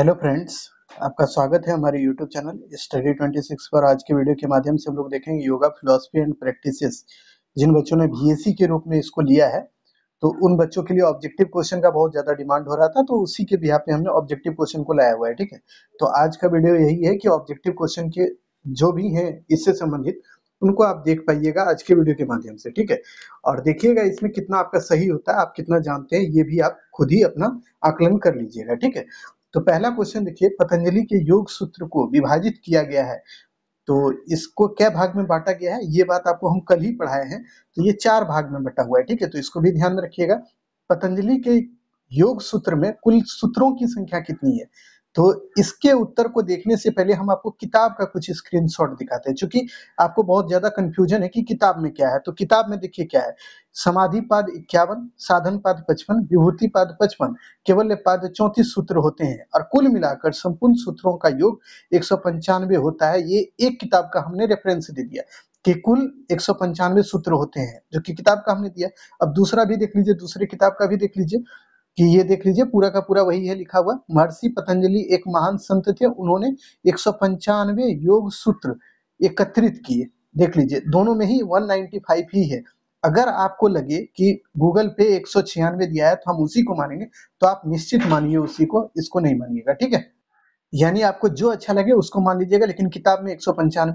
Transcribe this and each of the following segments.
hello friends आपका स्वागत है हमारे यूट्यूब चैनल स्टडी 26 पर आज के वीडियो के माध्यम से हम लोग देखेंगे योगा फिलोसफी एंड प्रैक्टिसेस जिन बच्चों ने बीएससी के रूप में इसको लिया है तो उन बच्चों के लिए ऑब्जेक्टिव क्वेश्चन का बहुत ज्यादा डिमांड हो रहा था तो उसी के बिहार पे हमने ऑब्जेक्टिव क्वेश्चन को लाया हुआ है ठीक है तो आज का वीडियो यही है कि ऑब्जेक्टिव क्वेश्चन के जो भी है इससे संबंधित उनको आप देख पाइएगा आज के वीडियो के माध्यम से ठीक है और देखिएगा इसमें कितना आपका सही होता है आप कितना जानते हैं ये भी आप खुद ही अपना आकलन कर लीजिएगा ठीक है तो पहला क्वेश्चन देखिए पतंजलि के योग सूत्र को विभाजित किया गया है तो इसको क्या भाग में बांटा गया है ये बात आपको हम कल ही पढ़ाए हैं तो ये चार भाग में बटा हुआ है ठीक है तो इसको भी ध्यान में रखिएगा पतंजलि के योग सूत्र में कुल सूत्रों की संख्या कितनी है तो इसके उत्तर को देखने से पहले हम आपको किताब का कुछ स्क्रीनशॉट दिखाते हैं क्योंकि आपको बहुत ज्यादा कंफ्यूजन है कि किताब में क्या है तो किताब में देखिए क्या है समाधि पाद इक्यावन साधन पाद पचपन विभूति पाद पचपन केवल पाद चौंतीस सूत्र होते हैं और कुल मिलाकर संपूर्ण सूत्रों का योग एक होता है ये एक किताब का हमने रेफरेंस दे दिया कि कुल एक सूत्र होते हैं जो कि किताब का हमने दिया अब दूसरा भी देख लीजिए दूसरी किताब का भी देख लीजिए कि ये देख लीजिए पूरा का पूरा वही है लिखा हुआ महर्षि पतंजलि एक महान संत थे उन्होंने एक योग सूत्र एकत्रित किए देख लीजिए दोनों में ही 195 ही है अगर आपको लगे कि गूगल पे एक दिया है तो हम उसी को मानेंगे तो आप निश्चित मानिए उसी को इसको नहीं मानिएगा ठीक है यानी आपको जो अच्छा लगे उसको मान लीजिएगा लेकिन किताब में एक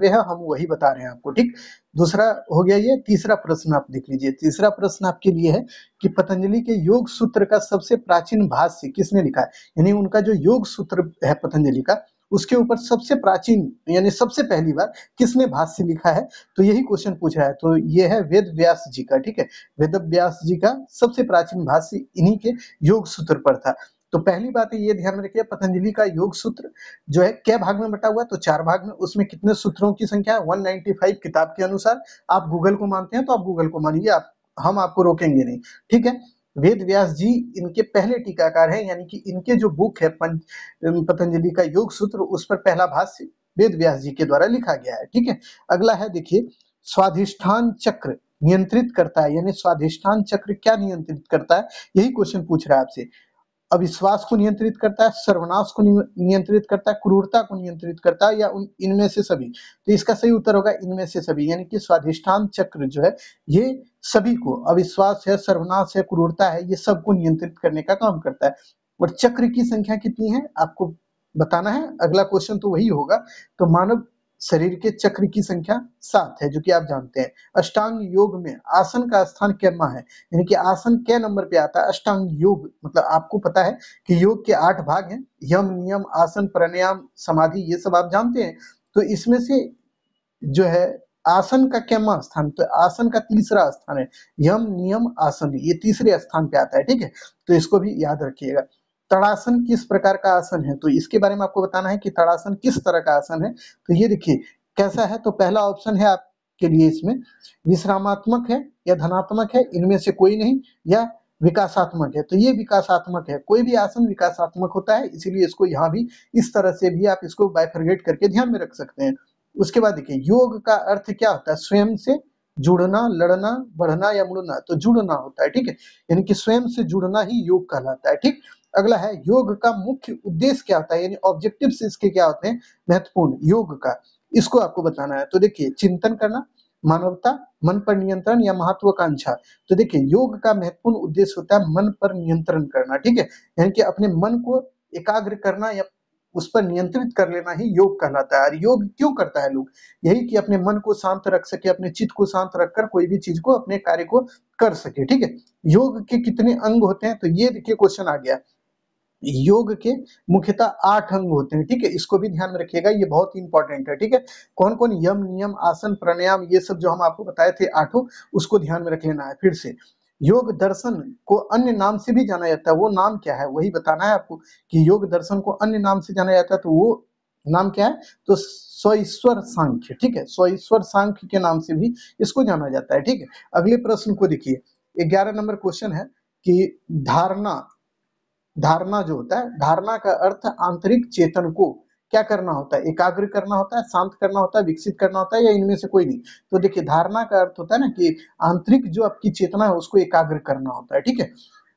है हम वही बता रहे हैं आपको ठीक दूसरा हो गया ये तीसरा प्रश्न आप देख लीजिए तीसरा प्रश्न आपके लिए है कि पतंजलि के योग सूत्र का सबसे प्राचीन भाष्य किसने लिखा है यानी उनका जो योग सूत्र है पतंजलि का उसके ऊपर सबसे प्राचीन यानी सबसे पहली बार किसने भाष्य लिखा है तो यही क्वेश्चन पूछ रहा है तो ये है वेद व्यास जी का ठीक है वेद व्यास जी का सबसे प्राचीन भाष्य इन्हीं के योग सूत्र पर था तो पहली बात ये ध्यान रखिए पतंजलि का योग सूत्र जो है क्या भाग में बटा हुआ तो चार भाग में उसमें कितने सूत्रों की संख्या है 195 किताब के अनुसार आप गूगल को मानते हैं तो आप गूगल को मानिए आप हम आपको रोकेंगे नहीं ठीक है वेद व्यास जी इनके पहले टीकाकार हैं यानी कि इनके जो बुक है पतंजलि का योग सूत्र उस पर पहला भाष्य वेद व्यास जी के द्वारा लिखा गया है ठीक है अगला है देखिए स्वाधिष्ठान चक्र नियंत्रित करता है यानी स्वाधिष्ठान चक्र क्या नियंत्रित करता है यही क्वेश्चन पूछ रहा है आपसे अविश्वास को नियंत्रित करता है सर्वनाश को नियंत्रित करता है क्रूरता को नियंत्रित करता है या इनमें से सभी तो इसका सही उत्तर होगा इनमें से सभी यानी कि स्वाधिष्ठान चक्र जो है ये सभी को अविश्वास है सर्वनाश है क्रूरता है ये सबको नियंत्रित करने का काम करता है और चक्र की संख्या कितनी है आपको बताना है अगला क्वेश्चन तो वही होगा तो मानव शरीर के चक्र की संख्या सात है जो कि आप जानते हैं अष्टांग योग में आसन का स्थान कैमा है यानी कि आसन क्या नंबर पे आता है अष्टांग योग मतलब आपको पता है कि योग के आठ भाग हैं यम नियम आसन प्राणायाम समाधि ये सब आप जानते हैं तो इसमें से जो है आसन का कैमा स्थान तो आसन का तीसरा स्थान है यम नियम आसन ये तीसरे स्थान पे आता है ठीक है तो इसको भी याद रखिएगा तड़ासन किस प्रकार का आसन है तो इसके बारे में आपको बताना है कि तड़ासन किस तरह का आसन है तो ये देखिए कैसा है तो पहला ऑप्शन है आपके लिए इसमें विश्रामात्मक है या धनात्मक है इनमें से कोई नहीं या विकासात्मक है तो ये विकासात्मक है कोई भी आसन विकासात्मक होता है इसीलिए इसको यहाँ भी इस तरह से भी आप इसको बाइफरगेट करके ध्यान में रख सकते हैं उसके बाद देखिए योग का अर्थ क्या होता है स्वयं से जुड़ना लड़ना बढ़ना या मुड़ना तो जुड़ना होता है ठीक है यानी कि स्वयं से जुड़ना ही योग कहलाता है ठीक अगला है योग का मुख्य उद्देश्य क्या होता है यानी ऑब्जेक्टिव इसके क्या होते हैं महत्वपूर्ण योग का इसको आपको बताना है तो देखिए चिंतन करना मानवता मन पर नियंत्रण या महत्वाकांक्षा तो देखिए योग का महत्वपूर्ण उद्देश्य होता है मन पर नियंत्रण करना ठीक है यानी कि अपने मन को एकाग्र करना या उस पर नियंत्रित कर लेना ही योग कहलाता है और योग क्यों करता है लोग यही कि अपने मन को शांत रख सके अपने चित्त को शांत रखकर कोई भी चीज को अपने कार्य को कर सके ठीक है योग के कितने अंग होते हैं तो ये देखिए क्वेश्चन आ गया योग के मुख्यतः आठ अंग होते हैं ठीक है इसको भी ध्यान में रखिएगा ये बहुत ही इंपॉर्टेंट है ठीक है कौन कौन यम नियम आसन प्राणायाम ये सब जो हम आपको बताए थे आठों उसको ध्यान में रख लेना है फिर से योग दर्शन को अन्य नाम से भी जाना जाता है वो नाम क्या है वही बताना है आपको कि योग दर्शन को अन्य नाम से जाना जाता है तो वो नाम क्या है तो स्वईश्वर सांख्य ठीक है स्वईश्वर सांख्य के नाम से भी इसको जाना जाता है ठीक है अगले प्रश्न को देखिए ग्यारह नंबर क्वेश्चन है कि धारणा धारणा जो होता है धारणा का अर्थ आंतरिक चेतन को क्या करना होता है एकाग्र करना होता है शांत करना होता है विकसित करना होता है या इनमें से कोई नहीं तो देखिए धारणा का अर्थ होता है ना कि आंतरिक जो आपकी चेतना है उसको एकाग्र करना होता है ठीक है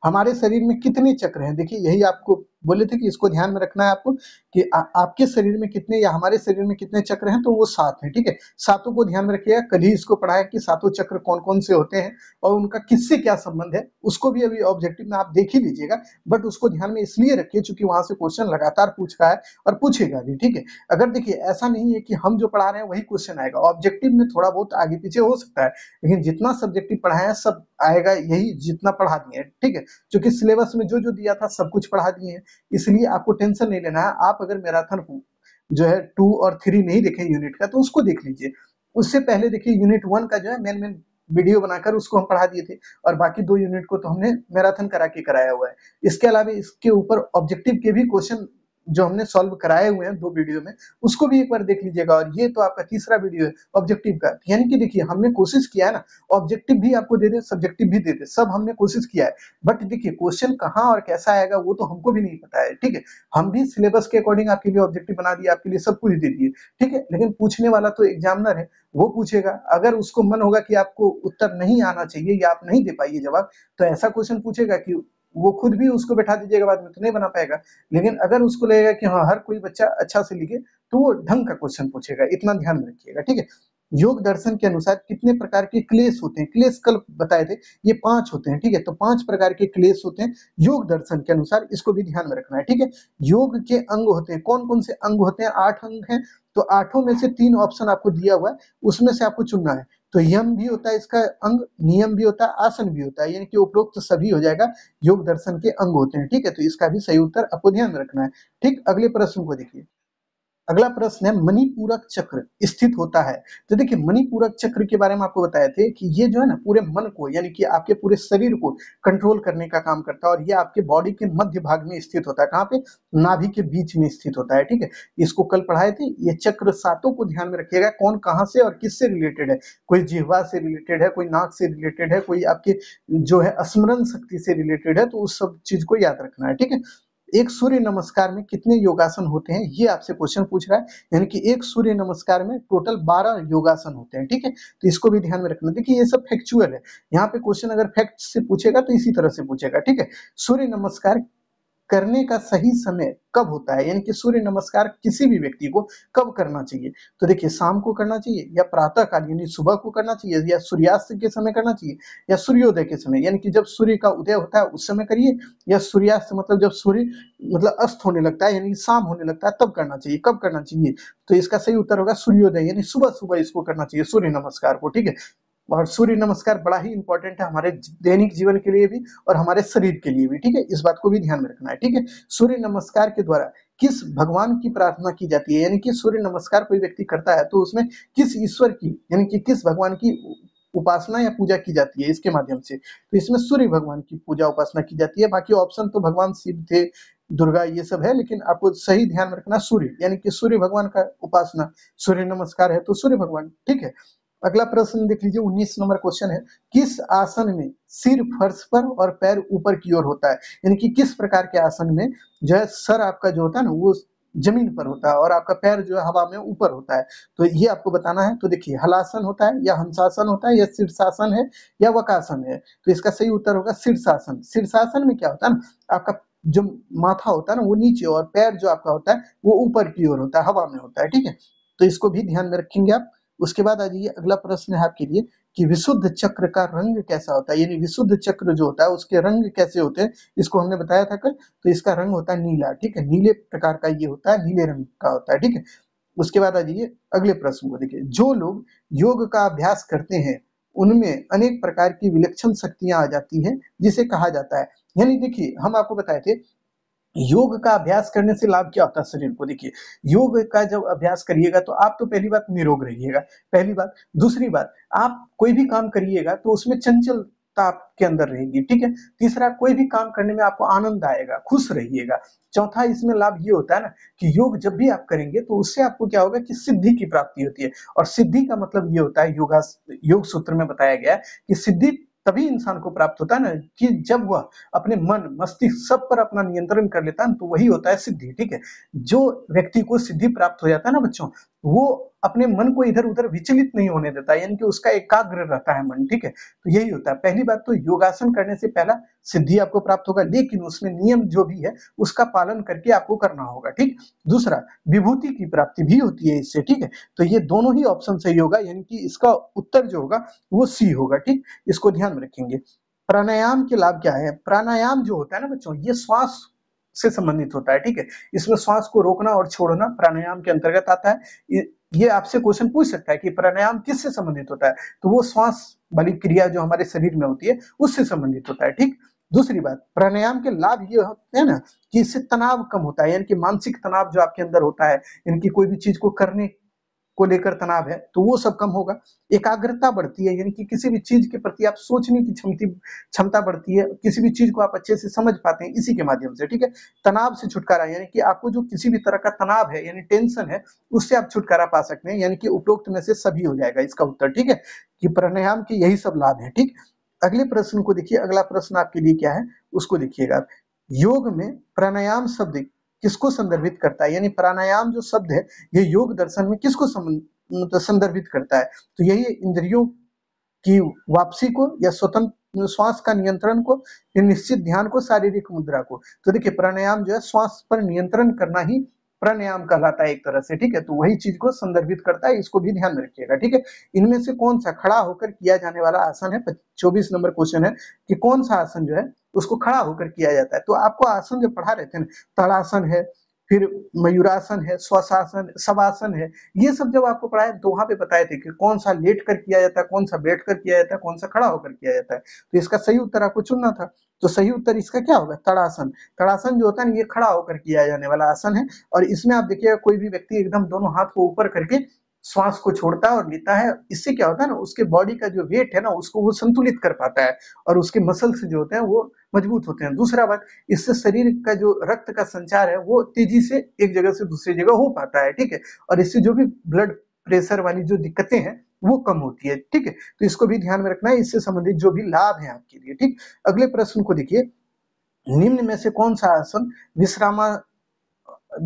हमारे शरीर में कितने चक्र हैं देखिए यही आपको बोले थे कि इसको ध्यान में रखना है आपको कि आ, आपके शरीर में कितने या हमारे शरीर में कितने चक्र हैं तो वो सात हैं ठीक है सातों को ध्यान में रखिएगा कल ही इसको पढ़ाया कि सातों चक्र कौन कौन से होते हैं और उनका किससे क्या संबंध है उसको भी अभी ऑब्जेक्टिव में आप देख ही लीजिएगा बट उसको ध्यान में इसलिए रखिए चूंकि वहां से क्वेश्चन लगातार पूछ रहा है और पूछेगा भी ठीक है अगर देखिए ऐसा नहीं है कि हम जो पढ़ा रहे हैं वही क्वेश्चन आएगा ऑब्जेक्टिव में थोड़ा बहुत आगे पीछे हो सकता है लेकिन जितना सब्जेक्टिव पढ़ाया है सब आएगा यही जितना पढ़ा दिए ठीक है क्योंकि सिलेबस में जो जो दिया था सब कुछ पढ़ा दिए हैं इसलिए आपको टेंशन नहीं लेना है आप अगर मैराथन जो है टू और थ्री नहीं देखे यूनिट का तो उसको देख लीजिए उससे पहले देखिए यूनिट वन का जो है मेन मेन वीडियो बनाकर उसको हम पढ़ा दिए थे और बाकी दो यूनिट को तो हमने मैराथन करा के कराया हुआ है इसके अलावा इसके ऊपर ऑब्जेक्टिव के भी क्वेश्चन जो हमने सॉल्व कराए हुए हैं दो वीडियो में उसको भी एक बार देख लीजिएगा और ये तो आपका तीसरा वीडियो है ऑब्जेक्टिव का यानी कि देखिए हमने कोशिश किया है ना ऑब्जेक्टिव भी आपको दे दे सब्जेक्टिव भी दे दे सब हमने कोशिश किया है बट देखिए क्वेश्चन कहाँ और कैसा आएगा वो तो हमको भी नहीं पता है ठीक है हम भी सिलेबस के अकॉर्डिंग आपके लिए ऑब्जेक्टिव बना दिए आपके लिए सब कुछ दे दिए ठीक है लेकिन पूछने वाला तो एग्जामिनर है वो पूछेगा अगर उसको मन होगा कि आपको उत्तर नहीं आना चाहिए या आप नहीं दे पाइए जवाब तो ऐसा क्वेश्चन पूछेगा कि वो खुद भी उसको बैठा दीजिएगा बाद में तो नहीं बना पाएगा लेकिन अगर उसको लगेगा कि हाँ हर कोई बच्चा अच्छा से लिखे तो वो ढंग का क्वेश्चन पूछेगा इतना ध्यान में रखिएगा ठीक है योग दर्शन के अनुसार कितने प्रकार के क्लेश होते हैं क्लेश कल बताए थे ये पांच होते हैं ठीक है तो पांच प्रकार के क्लेश होते हैं योग दर्शन के अनुसार इसको भी ध्यान में रखना है ठीक है योग के अंग होते हैं कौन कौन से अंग होते हैं आठ अंग हैं तो आठों में से तीन ऑप्शन आपको दिया हुआ है उसमें से आपको चुनना है तो यम भी होता है इसका अंग नियम भी होता है आसन भी होता है यानी कि उपरोक्त तो सभी हो जाएगा योग दर्शन के अंग होते हैं ठीक है तो इसका भी सही उत्तर आपको ध्यान रखना है ठीक अगले प्रश्न को देखिए अगला प्रश्न है मणिपूरक चक्र स्थित होता है तो देखिए मणिपूरक चक्र के बारे में आपको बताए थे कि ये जो है ना पूरे मन को यानी कि आपके पूरे शरीर को कंट्रोल करने का काम करता है और ये आपके बॉडी के मध्य भाग में स्थित होता है कहाँ पे नाभि के बीच में स्थित होता है ठीक है इसको कल पढ़ाए थे ये चक्र सातों को ध्यान में रखिएगा कौन कहाँ से और किससे रिलेटेड है कोई जिहवा से रिलेटेड है कोई नाक से रिलेटेड है कोई आपके जो है स्मरण शक्ति से रिलेटेड है तो उस सब चीज को याद रखना है ठीक है एक सूर्य नमस्कार में कितने योगासन होते हैं ये आपसे क्वेश्चन पूछ रहा है यानी कि एक सूर्य नमस्कार में टोटल बारह योगासन होते हैं ठीक है तो इसको भी ध्यान में रखना देखिए ये सब फैक्चुअल है यहाँ पे क्वेश्चन अगर फैक्ट से पूछेगा तो इसी तरह से पूछेगा ठीक है सूर्य नमस्कार करने का सही समय कब होता है यानी कि सूर्य नमस्कार किसी भी व्यक्ति को कब करना चाहिए तो देखिए शाम को करना चाहिए या काल यानी सुबह को करना चाहिए या सूर्यास्त के समय करना चाहिए या सूर्योदय के समय यानी कि जब सूर्य का उदय होता है उस समय करिए या सूर्यास्त मतलब जब सूर्य मतलब अस्त होने लगता है यानी शाम होने लगता है तब करना चाहिए कब करना चाहिए तो इसका सही उत्तर होगा सूर्योदय यानी सुबह सुबह इसको करना चाहिए सूर्य नमस्कार को ठीक है और सूर्य नमस्कार बड़ा ही इंपॉर्टेंट है हमारे दैनिक जीवन के लिए भी और हमारे शरीर के लिए भी ठीक है इस बात को भी ध्यान में रखना है ठीक है सूर्य नमस्कार के द्वारा किस भगवान की प्रार्थना की जाती है यानी कि सूर्य नमस्कार कोई व्यक्ति करता है तो उसमें किस ईश्वर की यानी कि किस भगवान की उपासना या पूजा की जाती है इसके माध्यम से तो इसमें सूर्य भगवान की पूजा उपासना की जाती है बाकी ऑप्शन तो भगवान शिव थे दुर्गा ये सब है लेकिन आपको सही ध्यान रखना सूर्य यानी कि सूर्य भगवान का उपासना सूर्य नमस्कार है तो सूर्य भगवान ठीक है अगला प्रश्न देख लीजिए 19 नंबर क्वेश्चन है किस आसन में सिर फर्श पर और पैर ऊपर की ओर होता है यानी कि किस प्रकार के आसन में जो है सर आपका जो होता है ना वो जमीन पर होता है और आपका पैर जो है हवा में ऊपर होता है तो ये आपको बताना है तो देखिए हलासन होता है या हंसासन होता है या शीर्षासन है या वकासन है तो इसका सही उत्तर होगा शीर्षासन शीर्षासन में क्या होता है ना आपका जो माथा होता है ना वो नीचे और पैर जो आपका होता है वो ऊपर की ओर होता है हवा में होता है ठीक है तो इसको भी ध्यान में रखेंगे आप उसके बाद आ जाइए अगला प्रश्न है आपके लिए कि विशुद्ध चक्र का रंग कैसा होता है यानी विशुद्ध चक्र जो होता है उसके रंग कैसे होते हैं इसको हमने बताया था कल तो इसका रंग होता है नीला ठीक है नीले प्रकार का ये होता है नीले रंग का होता है ठीक है उसके बाद आ जाइए अगले प्रश्न को देखिए जो लोग योग का अभ्यास करते हैं उनमें अनेक प्रकार की विलक्षण शक्तियां आ जाती हैं जिसे कहा जाता है यानी देखिए हम आपको बताए थे योग का अभ्यास करने से लाभ क्या होता है शरीर को देखिए योग का जब अभ्यास करिएगा तो आप तो पहली बात निरोग रहिएगा पहली बात दूसरी बात आप कोई भी काम करिएगा तो उसमें चंचल आपके अंदर रहेगी ठीक है तीसरा कोई भी काम करने में आपको आनंद आएगा खुश रहिएगा चौथा इसमें लाभ ये होता है ना कि योग जब भी आप करेंगे तो उससे आपको क्या होगा कि सिद्धि की प्राप्ति होती है और सिद्धि का मतलब ये होता है योगा योग सूत्र में बताया गया कि सिद्धि तभी इंसान को प्राप्त होता है ना कि जब वह अपने मन मस्तिष्क सब पर अपना नियंत्रण कर लेता है तो वही होता है सिद्धि ठीक है जो व्यक्ति को सिद्धि प्राप्त हो जाता है ना बच्चों वो अपने मन को इधर उधर विचलित नहीं होने देता यानी कि उसका एकाग्र रहता है मन ठीक है तो यही होता है पहली बात तो योगासन करने से पहला सिद्धि आपको प्राप्त होगा लेकिन उसमें नियम जो भी है उसका पालन करके आपको करना होगा ठीक दूसरा विभूति की प्राप्ति भी होती है इससे ठीक है तो ये दोनों ही ऑप्शन सही होगा यानी कि इसका उत्तर जो होगा वो सी होगा ठीक इसको ध्यान रखेंगे प्राणायाम के लाभ क्या है प्राणायाम जो होता है ना बच्चों ये श्वास से संबंधित होता है ठीक है इसमें श्वास को रोकना और छोड़ना प्राणायाम के अंतर्गत आता है ये आपसे क्वेश्चन पूछ सकता है कि प्राणायाम किससे संबंधित होता है तो वो श्वास वाली क्रिया जो हमारे शरीर में होती है उससे संबंधित होता है ठीक दूसरी बात प्राणायाम के लाभ ये होते हैं ना कि इससे तनाव कम होता है यानी कि मानसिक तनाव जो आपके अंदर होता है यानी कि कोई भी चीज को करने को लेकर तनाव है तो वो सब कम होगा एकाग्रता बढ़ती है यानी कि किसी भी चीज के प्रति आप सोचने की क्षमति क्षमता बढ़ती है किसी भी चीज को आप अच्छे से समझ पाते हैं इसी के माध्यम से ठीक है तनाव से छुटकारा यानी कि आपको जो किसी भी तरह का तनाव है यानी टेंशन है उससे आप छुटकारा पा सकते हैं यानी कि उपरोक्त में से सभी हो जाएगा इसका उत्तर ठीक है कि प्राणायाम के यही सब लाभ है ठीक अगले प्रश्न को देखिए अगला प्रश्न आपके लिए क्या है उसको देखिएगा योग में प्राणायाम शब्द किसको संदर्भित करता है यानी प्राणायाम जो शब्द है ये योग दर्शन में किसको मतलब संदर्भित करता है तो यही इंद्रियों की वापसी को या स्वतंत्र श्वास का नियंत्रण को निश्चित ध्यान को शारीरिक मुद्रा को तो देखिए प्राणायाम जो है श्वास पर नियंत्रण करना ही प्राणायाम कहलाता है एक तरह से ठीक है तो वही चीज को संदर्भित करता है इसको भी ध्यान में रखिएगा ठीक है इनमें से कौन सा खड़ा होकर किया जाने वाला आसन है चौबीस नंबर क्वेश्चन है कि कौन सा आसन जो है उसको खड़ा होकर किया जाता है तो आपको आसन जो पढ़ा रहे थे ना तड़ासन है फिर मयूरासन है स्वशासन सवासन है ये सब जब आपको पढ़ाया तो वहां पे बताए थे कि कौन सा लेट कर किया जाता है कौन सा बैठ कर किया जाता है कौन सा खड़ा होकर किया जाता है तो इसका सही उत्तर आपको चुनना था तो सही उत्तर इसका क्या होगा तड़ासन तड़ासन जो होता है ये खड़ा होकर किया जाने वाला आसन है और इसमें आप देखिएगा कोई भी व्यक्ति एकदम दोनों हाथ को ऊपर करके श्वास को छोड़ता है और लेता है इससे क्या होता है ना उसके बॉडी का जो वेट है ना उसको वो संतुलित कर पाता है और उसके मसल्स जो होते हैं वो मजबूत होते हैं दूसरा बात इससे शरीर का जो रक्त का संचार है वो तेजी से एक जगह से दूसरी जगह हो पाता है ठीक है और इससे जो भी ब्लड प्रेशर वाली जो दिक्कतें हैं वो कम होती है ठीक है तो इसको भी ध्यान में रखना है इससे संबंधित जो भी लाभ है आपके लिए ठीक अगले प्रश्न को देखिए निम्न में से कौन सा आसन विश्रामा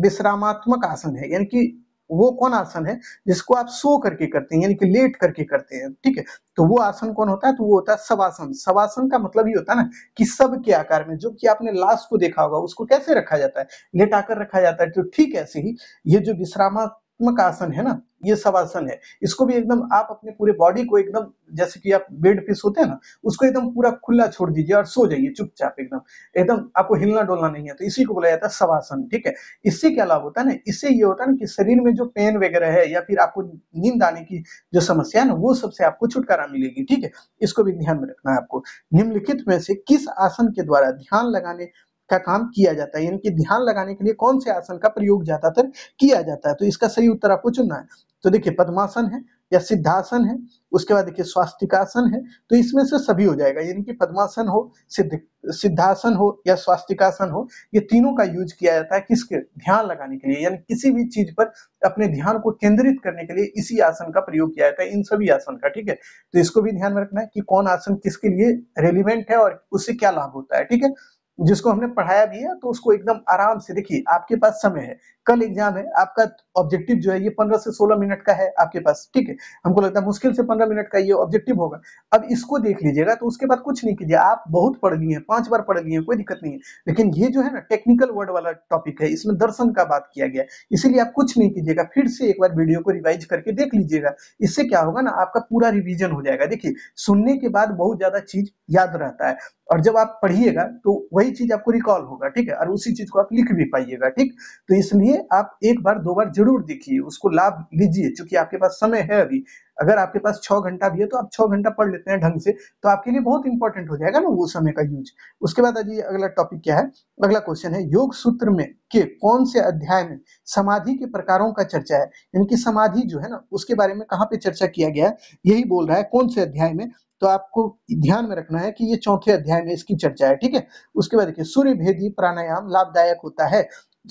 विश्रामात्मक आसन है यानी कि वो कौन आसन है जिसको आप सो करके करते हैं यानी कि लेट करके करते हैं ठीक है तो वो आसन कौन होता है तो वो होता है सवासन सवासन का मतलब ये होता है ना कि सब के आकार में जो कि आपने लास्ट को देखा होगा उसको कैसे रखा जाता है लेटाकर रखा जाता है तो ठीक ऐसे ही ये जो विश्रामा नकारात्मक आसन है ना ये सब आसन है इसको भी एकदम आप अपने पूरे बॉडी को एकदम जैसे कि आप बेड पे सोते हैं ना उसको एकदम पूरा खुला छोड़ दीजिए और सो जाइए चुपचाप एकदम एकदम आपको हिलना डोलना नहीं है तो इसी को बोला जाता है सवासन ठीक है इससे क्या लाभ होता है ना इससे ये होता है ना कि शरीर में जो पेन वगैरह है या फिर आपको नींद आने की जो समस्या है ना वो सबसे आपको छुटकारा मिलेगी ठीक है इसको भी ध्यान में रखना है आपको निम्नलिखित में से किस आसन के द्वारा ध्यान लगाने का काम किया जाता है यानी कि ध्यान लगाने के लिए कौन से आसन का प्रयोग ज्यादातर किया जाता है तो इसका सही उत्तर आपको चुनना है तो देखिए पद्मासन है या सिद्धासन है उसके बाद देखिए स्वास्तिकासन है तो इसमें से सभी हो जाएगा यानी कि पद्मासन हो सिद्ध सिद्धासन हो या स्वास्तिकासन हो ये तीनों का यूज किया जाता है किसके ध्यान लगाने के लिए यानी किसी भी चीज पर अपने ध्यान को केंद्रित करने के लिए इसी आसन का प्रयोग किया जाता है इन सभी आसन का ठीक है तो इसको भी ध्यान में रखना है कि कौन आसन किसके लिए रेलिवेंट है और उससे क्या लाभ होता है ठीक है जिसको हमने पढ़ाया भी है तो उसको एकदम आराम से देखिए आपके पास समय है कल एग्जाम है आपका ऑब्जेक्टिव जो है ये पंद्रह से सोलह मिनट का है आपके पास ठीक है हमको लगता है मुश्किल से पंद्रह मिनट का ये ऑब्जेक्टिव होगा अब इसको देख लीजिएगा तो उसके बाद कुछ नहीं कीजिए आप बहुत पढ़ लिए हैं पांच बार पढ़ लिए हैं कोई दिक्कत नहीं है लेकिन ये जो है ना टेक्निकल वर्ड वाला टॉपिक है इसमें दर्शन का बात किया गया इसीलिए आप कुछ नहीं कीजिएगा फिर से एक बार वीडियो को रिवाइज करके देख लीजिएगा इससे क्या होगा ना आपका पूरा रिविजन हो जाएगा देखिए सुनने के बाद बहुत ज्यादा चीज याद रहता है और जब आप पढ़िएगा तो वही चीज आपको रिकॉल होगा ठीक है और उसी चीज को आप लिख भी पाइएगा ठीक तो इसलिए आप एक बार दो बार जरूर देखिए उसको लाभ लीजिए क्योंकि आपके पास समय है अभी अगर आपके पास छह घंटा भी है तो आप छह घंटा पढ़ लेते हैं ढंग से तो आपके लिए बहुत इंपॉर्टेंट हो जाएगा ना वो समय का यूज उसके बाद अजी अगला टॉपिक क्या है अगला क्वेश्चन है योग सूत्र में के कौन से अध्याय में समाधि के प्रकारों का चर्चा है यानी कि समाधि जो है ना उसके बारे में कहाँ पे चर्चा किया गया है यही बोल रहा है कौन से अध्याय में तो आपको ध्यान में रखना है कि ये चौथे अध्याय में इसकी चर्चा है ठीक है उसके बाद देखिए सूर्य भेदी प्राणायाम लाभदायक होता है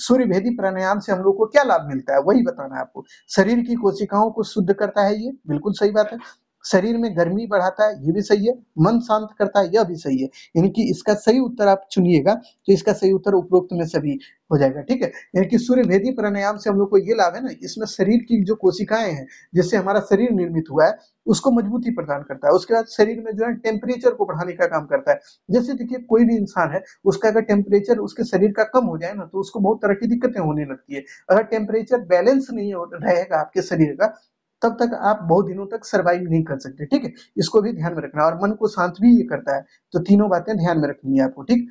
सूर्य भेदी प्राणायाम से हम लोग को क्या लाभ मिलता है वही बताना है आपको शरीर की कोशिकाओं को शुद्ध करता है ये बिल्कुल सही बात है शरीर में गर्मी बढ़ाता है ये भी सही है मन शांत करता है यह भी सही है यानी कि इसका सही उत्तर आप चुनिएगा तो इसका सही उत्तर उपरोक्त में सभी हो जाएगा ठीक है यानी कि सूर्य भेदी प्राणायाम से हम लोग को ये लाभ है ना इसमें शरीर की जो कोशिकाएं हैं जिससे हमारा शरीर निर्मित हुआ है उसको मजबूती प्रदान करता है उसके बाद शरीर में जो है टेम्परेचर को बढ़ाने का काम करता है जैसे देखिए कोई भी इंसान है उसका अगर टेम्परेचर उसके शरीर का कम हो जाए ना तो उसको बहुत तरह की दिक्कतें होने लगती है अगर टेम्परेचर बैलेंस नहीं रहेगा आपके शरीर का तब तक आप बहुत दिनों तक सर्वाइव नहीं कर सकते ठीक है इसको भी ध्यान में रखना और मन को शांत भी ये करता है तो तीनों बातें ध्यान में रखनी है आपको ठीक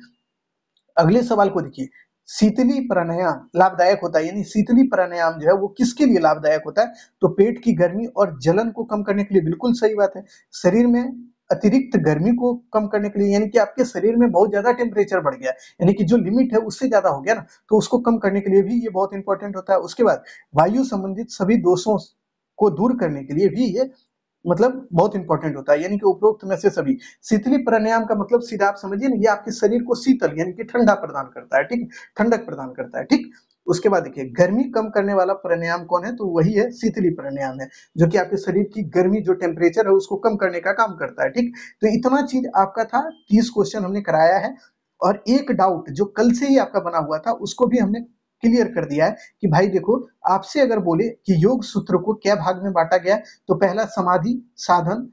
अगले सवाल को देखिए शीतली प्राणायाम लाभदायक होता है यानी शीतली प्राणायाम जो है वो किसके लिए लाभदायक होता है तो पेट की गर्मी और जलन को कम करने के लिए बिल्कुल सही बात है शरीर में अतिरिक्त गर्मी को कम करने के लिए यानी कि आपके शरीर में बहुत ज्यादा टेम्परेचर बढ़ गया यानी कि जो लिमिट है उससे ज्यादा हो गया ना तो उसको कम करने के लिए भी ये बहुत इंपॉर्टेंट होता है उसके बाद वायु संबंधित सभी दोषों को दूर करने के लिए भी ये मतलब बहुत इंपॉर्टेंट होता है यानी कि उपरोक्त में से सभी शीतली प्राणायाम का मतलब सीधा आप समझिए ना ये आपके शरीर को शीतल यानी कि ठंडा प्रदान करता है ठीक ठंडक प्रदान करता है ठीक उसके बाद देखिए गर्मी कम करने वाला प्राणायाम कौन है तो वही है शीतली प्राणायाम है जो कि आपके शरीर की गर्मी जो टेम्परेचर है उसको कम करने का काम करता है ठीक तो इतना चीज आपका था तीस क्वेश्चन हमने कराया है और एक डाउट जो कल से ही आपका बना हुआ था उसको भी हमने क्लियर कर दिया है कि भाई देखो आपसे अगर बोले कि योग सूत्र को क्या भाग में बांटा गया तो पहला समाधि साधन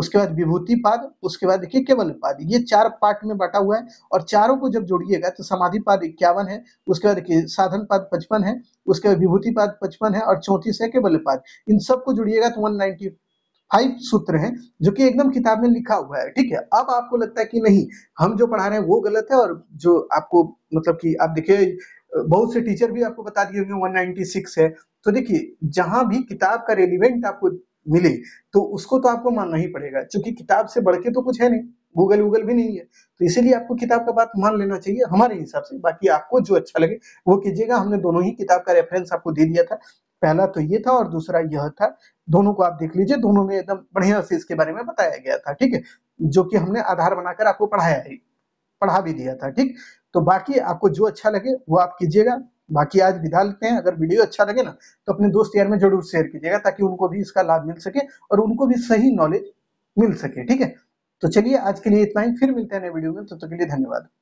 उसके बाद विभूति पाद उसके बाद देखिए केवल पाद ये चार पार्ट में बांटा हुआ है और चारों को जब जोड़िएगा तो समाधि पाद इक्यावन है उसके बाद देखिए साधन पाद पचपन है उसके बाद विभूति पाद पचपन है और चौंतीस है केवल पाद इन सबको जोड़िएगा तो वन नाइनटी फाइव सूत्र है जो कि एकदम किताब में लिखा हुआ है ठीक है अब आपको लगता है कि नहीं हम जो पढ़ा रहे हैं वो गलत है और जो आपको मतलब कि आप देखिए बहुत से टीचर भी आपको बता दिए होंगे 196 है तो देखिए जहां भी किताब का रेलिवेंट आपको मिले तो उसको तो आपको मानना ही पड़ेगा क्योंकि किताब से बढ़ के तो कुछ है नहीं गूगल वूगल भी नहीं है तो इसीलिए आपको किताब का बात मान लेना चाहिए हमारे हिसाब से बाकी आपको जो अच्छा लगे वो कीजिएगा हमने दोनों ही किताब का रेफरेंस आपको दे दिया था पहला तो ये था और दूसरा यह था दोनों को आप देख लीजिए दोनों में एकदम बढ़िया से इसके बारे में बताया गया था ठीक है जो कि हमने आधार बनाकर आपको पढ़ाया है पढ़ा भी दिया था ठीक तो बाकी आपको जो अच्छा लगे वो आप कीजिएगा बाकी आज विदा लेते हैं अगर वीडियो अच्छा लगे ना तो अपने दोस्त यार में जरूर शेयर कीजिएगा ताकि उनको भी इसका लाभ मिल सके और उनको भी सही नॉलेज मिल सके ठीक है तो चलिए आज के लिए इतना ही फिर मिलते हैं नए वीडियो में तब तो तक तो के लिए धन्यवाद